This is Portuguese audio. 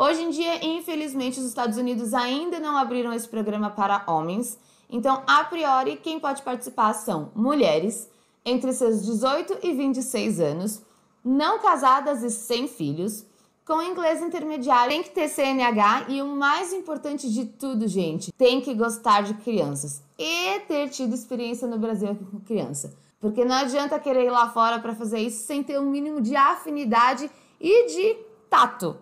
Hoje em dia, infelizmente, os Estados Unidos ainda não abriram esse programa para homens. Então, a priori, quem pode participar são mulheres entre seus 18 e 26 anos, não casadas e sem filhos, com inglês intermediário, tem que ter CNH e o mais importante de tudo, gente, tem que gostar de crianças e ter tido experiência no Brasil com criança. Porque não adianta querer ir lá fora para fazer isso sem ter um mínimo de afinidade e de tato.